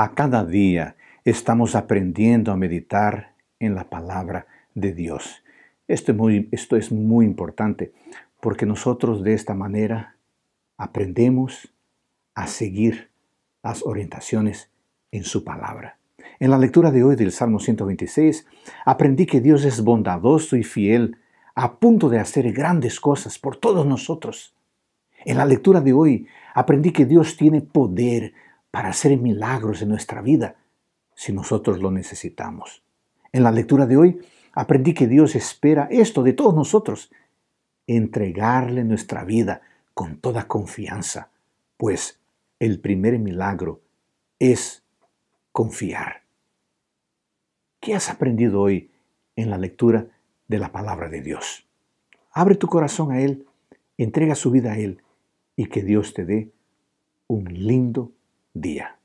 A cada día estamos aprendiendo a meditar en la palabra de Dios. Esto es muy, importante porque nosotros de esta manera aprendemos a seguir las orientaciones en su palabra. En la lectura de hoy del Salmo 126, aprendí que Dios es bondadoso y fiel, a punto de hacer grandes cosas por todos nosotros. En la lectura de hoy, aprendí que Dios tiene poder para hacer milagros en nuestra vida si nosotros lo necesitamos. En la lectura de hoy aprendí que Dios espera esto de todos nosotros, entregarle nuestra vida con toda confianza, pues el primer milagro es confiar. ¿Qué has aprendido hoy en la lectura de la palabra de Dios? Abre tu corazón a Él, entrega su vida a Él y que Dios te dé un lindo día.